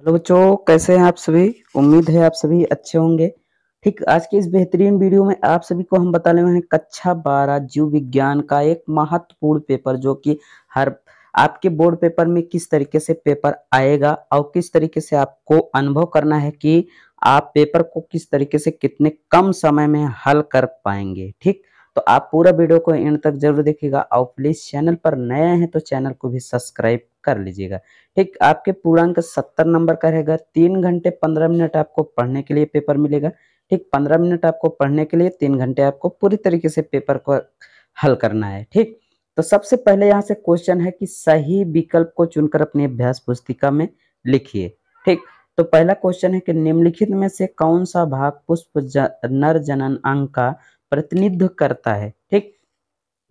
hello बच्चों कैसे हैं आप सभी उम्मीद है आप सभी अच्छे होंगे ठीक आज के इस बेहतरीन वीडियो में आप सभी को हम बताने वाले हैं कक्षा बारह जीव विज्ञान का एक महत्वपूर्ण पेपर जो कि हर आपके बोर्ड पेपर में किस तरीके से पेपर आएगा और किस तरीके से आपको अनुभव करना है कि आप पेपर को किस तरीके से कितने कम समय में हल कर पाएंगे ठीक तो आप पूरा वीडियो को एंड तक जरूर देखिएगा और प्लीज़ चैनल पर नए हैं तो चैनल को भी सब्सक्राइब कर लीजिएगा ठीक आपके पूर्णांक सत्तर नंबर का रहेगा तीन घंटे पंद्रह मिनट आपको पढ़ने के लिए पेपर मिलेगा ठीक पंद्रह मिनट आपको पढ़ने के लिए तीन घंटे आपको पूरी तरीके से पेपर को हल करना है ठीक तो सबसे पहले यहाँ से क्वेश्चन है कि सही विकल्प को चुनकर अपनी अभ्यास पुस्तिका में लिखिए ठीक तो पहला क्वेश्चन है कि निम्नलिखित में से कौन सा भाग पुष्प नर जनन अंग का प्रतिनिधित्व करता है ठीक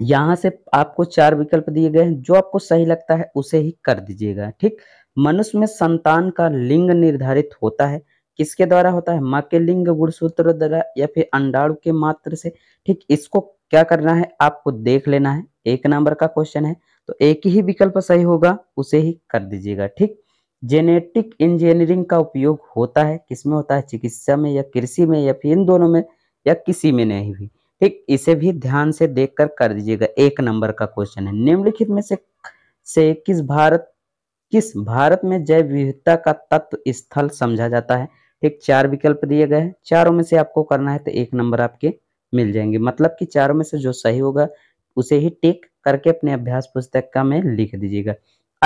यहाँ से आपको चार विकल्प दिए गए हैं जो आपको सही लगता है उसे ही कर दीजिएगा ठीक मनुष्य में संतान का लिंग निर्धारित होता है किसके द्वारा होता है माँ के लिंग गुणसूत्र द्वारा या फिर अंडाणु के मात्र से ठीक इसको क्या करना है आपको देख लेना है एक नंबर का क्वेश्चन है तो एक ही विकल्प सही होगा उसे ही कर दीजिएगा ठीक जेनेटिक इंजीनियरिंग का उपयोग होता है किसमें होता है चिकित्सा में या कृषि में या फिर इन दोनों में या किसी में नहीं भी ठीक इसे भी ध्यान से देखकर कर दीजिएगा एक नंबर का क्वेश्चन है निम्नलिखित में से से किस भारत किस भारत में जैव विविधता का तत्व स्थल समझा जाता है ठीक चार विकल्प दिए गए हैं चारों में से आपको करना है तो एक नंबर आपके मिल जाएंगे मतलब कि चारों में से जो सही होगा उसे ही टिक करके अपने अभ्यास पुस्तक का में लिख दीजिएगा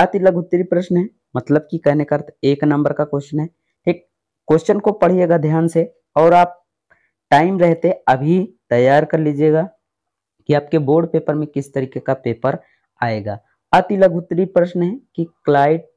अति लघुत्तरी प्रश्न है मतलब कि कहने का अर्थ एक नंबर का क्वेश्चन है ठीक क्वेश्चन को पढ़िएगा ध्यान से और आप टाइम रहते अभी तैयार कर लीजिएगा कि आपके बोर्ड पेपर में किस तरीके का पेपर आएगा अति लघु प्रश्न है कि क्लाइट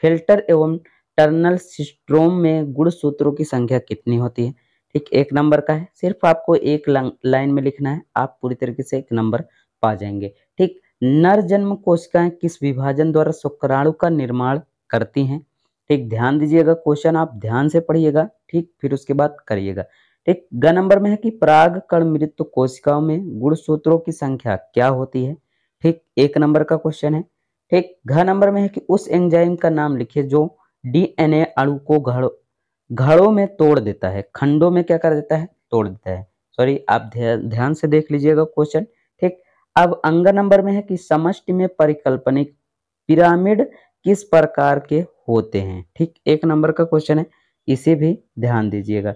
फिल्टर एवं टर्नल सिस्ट्रोम में गुण सूत्रों की संख्या कितनी होती है ठीक एक नंबर का है सिर्फ आपको एक लाइन में लिखना है आप पूरी तरीके से एक नंबर पा जाएंगे ठीक नर जन्म कोशिकाएं किस विभाजन द्वारा शुक्राणु का निर्माण करती हैं ठीक ध्यान दीजिएगा क्वेश्चन आप ध्यान से पढ़िएगा ठीक फिर उसके बाद करिएगा ठीक ग नंबर में है कि प्राग कण मृत कोशिकाओं में गुणसूत्रों की संख्या क्या होती है ठीक एक नंबर का क्वेश्चन है ठीक घ नंबर में है कि उस एंजाइम का नाम लिखिए जो डीएनए अणु को घड़ो घड़ों में तोड़ देता है खंडों में क्या कर देता है तोड़ देता है सॉरी आप ध्यान से देख लीजिएगा क्वेश्चन ठीक अब अंग नंबर में है कि समष्टि में परिकल्पनिक पिरामिड किस प्रकार के होते हैं ठीक एक नंबर का क्वेश्चन है इसे भी ध्यान दीजिएगा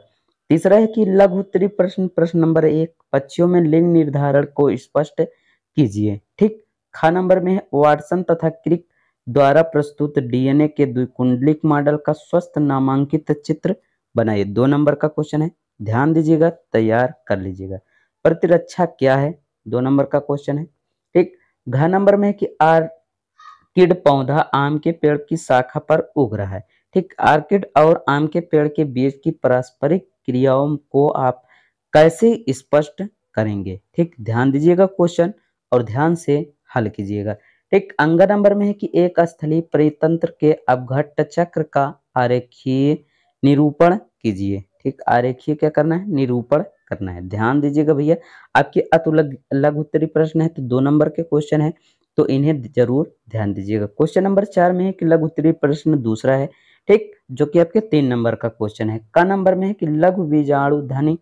तीसरा है कि लघु उत्तरी प्रश्न प्रश्न नंबर एक पक्षियों में लिंग निर्धारण को स्पष्ट कीजिए ठीक खा नंबर में है वाटसन तथा क्रिक द्वारा प्रस्तुत डीएनए के द्विकुंडलिक मॉडल का स्वस्थ नामांकित चित्र बनाइए दो नंबर का क्वेश्चन है ध्यान दीजिएगा तैयार कर लीजिएगा प्रतिरक्षा क्या है दो नंबर का क्वेश्चन है ठीक घ नंबर में है कि आर किड पौधा आम के पेड़ की शाखा पर उग रहा है ठीक आर्किड और आम के पेड़ के बीज की पारस्परिक क्रियाओं को आप कैसे स्पष्ट करेंगे ठीक ध्यान दीजिएगा क्वेश्चन और ध्यान से हल कीजिएगा ठीक अंग नंबर में है कि एक स्थली परितंत्र के अवघट चक्र का आरेखीय निरूपण कीजिए ठीक आरेखीय क्या करना है निरूपण करना है ध्यान दीजिएगा भैया आपके अतुलग लघु उत्तरी प्रश्न है तो दो नंबर के क्वेश्चन है तो इन्हें जरूर ध्यान दीजिएगा क्वेश्चन नंबर चार में है कि लघु उत्तरी प्रश्न दूसरा है ठीक जो कि आपके तीन नंबर का क्वेश्चन है का नंबर में है कि लघु बीजाणु धनी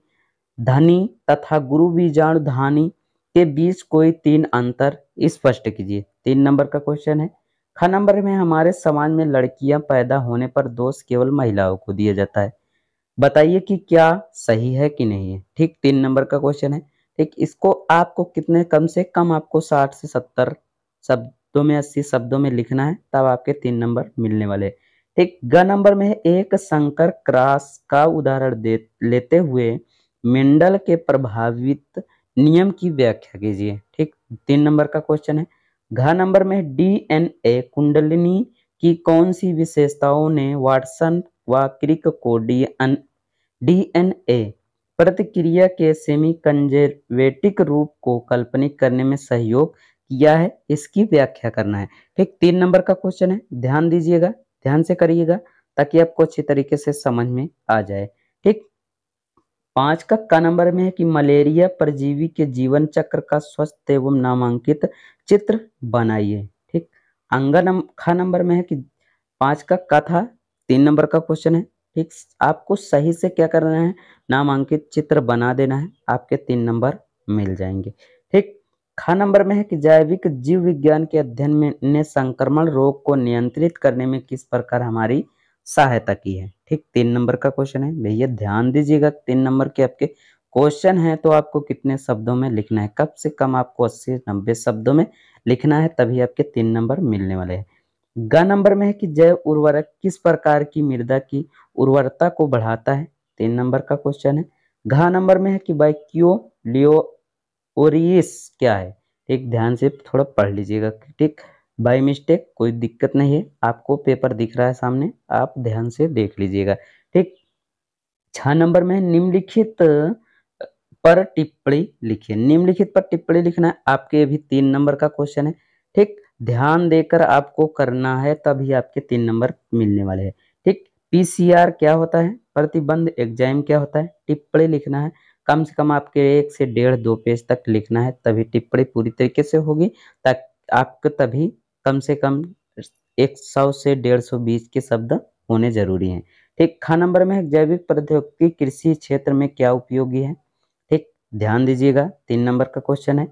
धनी तथा गुरु बीजाणु धानी के बीच कोई तीन अंतर स्पष्ट कीजिए तीन नंबर का क्वेश्चन है ख नंबर में हमारे समाज में लड़कियां पैदा होने पर दोष केवल महिलाओं को दिया जाता है बताइए कि क्या सही है कि नहीं है ठीक तीन नंबर का क्वेश्चन है ठीक इसको आपको कितने कम से कम आपको साठ से सत्तर शब्दों में अस्सी शब्दों में लिखना है तब आपके तीन नंबर मिलने वाले हैं ठीक ग नंबर में है एक संकर क्रास का उदाहरण दे लेते हुए मेंडल के प्रभावित नियम की व्याख्या कीजिए ठीक तीन नंबर का क्वेश्चन है घ नंबर में डीएनए कुंडलिनी की कौन सी विशेषताओं ने वाटसन व क्रिक को एन डीएनए प्रतिक्रिया के सेमी कंजर्वेटिक रूप को काल्पनिक करने में सहयोग किया है इसकी व्याख्या करना है ठीक तीन नंबर का क्वेश्चन है ध्यान दीजिएगा ध्यान से करिएगा ताकि आपको अच्छी तरीके से समझ में आ जाए ठीक पांच का का नंबर में है कि मलेरिया परजीवी के जीवन चक्र का स्वस्थ एवं नामांकित चित्र बनाइए ठीक अंगा नम, खा नंबर में है कि पांच का का था तीन नंबर का क्वेश्चन है ठीक आपको सही से क्या करना है नामांकित चित्र बना देना है आपके तीन नंबर मिल जाएंगे खा नंबर में है कि जैविक जीव विज्ञान के अध्ययन में ने संक्रमण रोग को नियंत्रित करने में किस प्रकार हमारी सहायता की है ठीक तीन नंबर का क्वेश्चन है भैया ध्यान दीजिएगा तीन नंबर के आपके क्वेश्चन है तो आपको कितने शब्दों में लिखना है कम से कम आपको अस्सी नब्बे शब्दों में लिखना है तभी आपके तीन नंबर मिलने वाले हैं ग नंबर में है कि जैव उर्वरक किस प्रकार की मृदा की उर्वरता को बढ़ाता है तीन नंबर का क्वेश्चन है घ नंबर में है कि बाइक्यो लियो और ये क्या है एक ध्यान से थोड़ा पढ़ लीजिएगा ठीक बाय मिस्टेक कोई दिक्कत नहीं है आपको पेपर दिख रहा है सामने आप ध्यान से देख लीजिएगा ठीक छह नंबर में निम्नलिखित पर टिप्पणी लिखिए निम्नलिखित पर टिप्पणी लिखना है आपके अभी तीन नंबर का क्वेश्चन है ठीक ध्यान देकर आपको करना है तभी आपके तीन नंबर मिलने वाले हैं ठीक पीसीआर क्या होता है प्रतिबंध एग्जाम क्या होता है टिप्पणी लिखना है कम से कम आपके एक से डेढ़ दो पेज तक लिखना है तभी टिप्पणी पूरी तरीके से होगी ताकि आपको तभी कम से कम एक सौ से डेढ़ सौ बीस के शब्द होने जरूरी हैं ठीक खा नंबर में जैविक प्रौद्योगिकी कृषि क्षेत्र में क्या उपयोगी है ठीक ध्यान दीजिएगा तीन नंबर का क्वेश्चन है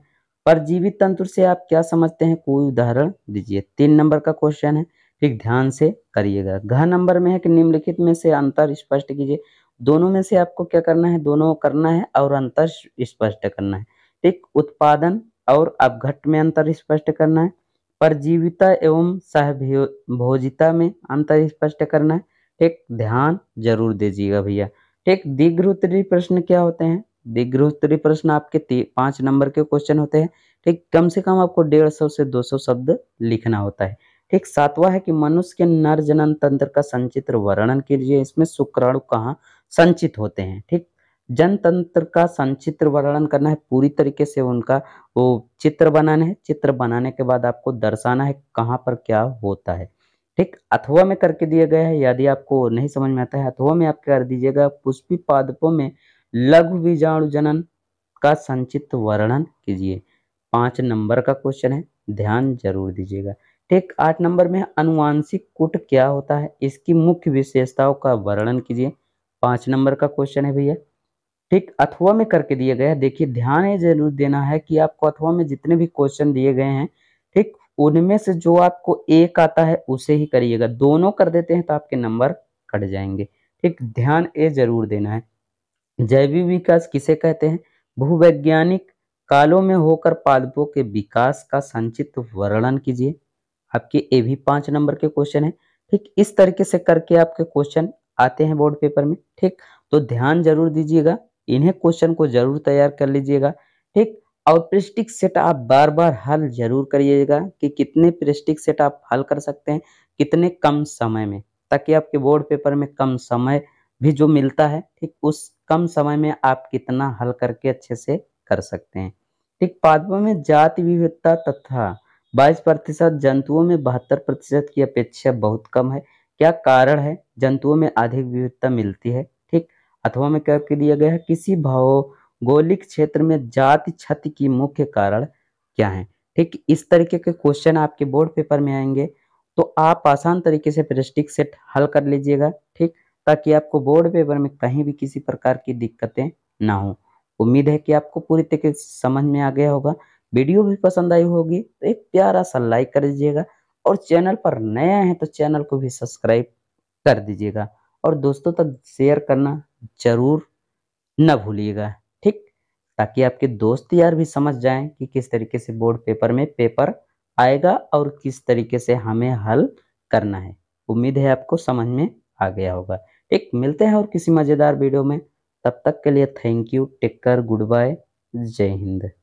परजीवी तंत्र से आप क्या समझते हैं कोई उदाहरण दीजिए तीन नंबर का क्वेश्चन है ठीक ध्यान से करिएगा घ नंबर में है कि निम्नलिखित में से अंतर स्पष्ट कीजिए दोनों में से आपको क्या करना है दोनों करना है और अंतर स्पष्ट करना है ठीक उत्पादन और अपघट में अंतर स्पष्ट करना है परजीविता एवं सहभोजिता में अंतर स्पष्ट करना है ठीक ध्यान जरूर दीजिएगा भैया ठीक दीर्घ उत्तरी प्रश्न क्या होते हैं दीर्घ उत्तरी प्रश्न आपके पांच नंबर के क्वेश्चन होते हैं ठीक कम से कम आपको डेढ़ सौ से दो सौ शब्द लिखना होता है ठीक सातवां है कि मनुष्य के नर जनन तंत्र का संचित्र वर्णन कीजिए इसमें शुक्राणु कहाँ संचित होते हैं ठीक जनतंत्र का संचित्र वर्णन करना है पूरी तरीके से उनका वो चित्र बनाना है चित्र बनाने के बाद आपको दर्शाना है कहाँ पर क्या होता है ठीक अथवा में करके दिया गया है यदि आपको नहीं समझ में आता है अथवा में आप कर दीजिएगा पुष्पी पादपों में लघु बीजाणु जनन का संचित वर्णन कीजिए पांच नंबर का क्वेश्चन है ध्यान जरूर दीजिएगा ठीक आठ नंबर में अनुवांशिक कुट क्या होता है इसकी मुख्य विशेषताओं का वर्णन कीजिए पांच नंबर का क्वेश्चन है भैया ठीक अथवा में करके दिया गया देखिए ध्यान ये जरूर देना है कि आपको अथवा में जितने भी क्वेश्चन दिए गए हैं ठीक उनमें से जो आपको एक आता है उसे ही करिएगा दोनों कर देते हैं तो आपके नंबर कट जाएंगे ठीक ध्यान ये जरूर देना है जैविक विकास किसे कहते हैं भूवैज्ञानिक कालों में होकर पादपों के विकास का संचित वर्णन कीजिए आपके ये भी पांच नंबर के क्वेश्चन है ठीक इस तरीके से करके आपके क्वेश्चन आते हैं बोर्ड पेपर में ठीक तो ध्यान जरूर दीजिएगा इन्हें क्वेश्चन को जरूर तैयार कर लीजिएगा ठीक और प्रिस्टिक सेट आप बार बार हल जरूर करिएगा कि कितने प्रिस्टिक सेट आप हल कर सकते हैं कितने कम समय में ताकि आपके बोर्ड पेपर में कम समय भी जो मिलता है ठीक उस कम समय में आप कितना हल करके अच्छे से कर सकते हैं ठीक पादपों में जाति विविधता तथा 22 प्रतिशत जंतुओं में बहत्तर प्रतिशत की अपेक्षा बहुत कम है क्या कारण है जंतुओं में अधिक विविधता मिलती है ठीक अथवा में क्या दिया गया है किसी भौगोलिक क्षेत्र में जाति क्षति की मुख्य कारण क्या है ठीक इस तरीके के क्वेश्चन आपके बोर्ड पेपर में आएंगे तो आप आसान तरीके से प्रेस्टिक सेट हल कर लीजिएगा ठीक ताकि आपको बोर्ड पेपर में कहीं भी किसी प्रकार की दिक्कतें ना हो उम्मीद है कि आपको पूरी तरीके से समझ में आ गया होगा वीडियो भी पसंद आई होगी तो एक प्यारा सा लाइक कर दीजिएगा और चैनल पर नए हैं तो चैनल को भी सब्सक्राइब कर दीजिएगा और दोस्तों तक शेयर करना ज़रूर न भूलिएगा ठीक ताकि आपके दोस्त यार भी समझ जाएं कि किस तरीके से बोर्ड पेपर में पेपर आएगा और किस तरीके से हमें हल करना है उम्मीद है आपको समझ में आ गया होगा ठीक मिलते हैं और किसी मज़ेदार वीडियो में तब तक के लिए thank you take care good bye जय हिंद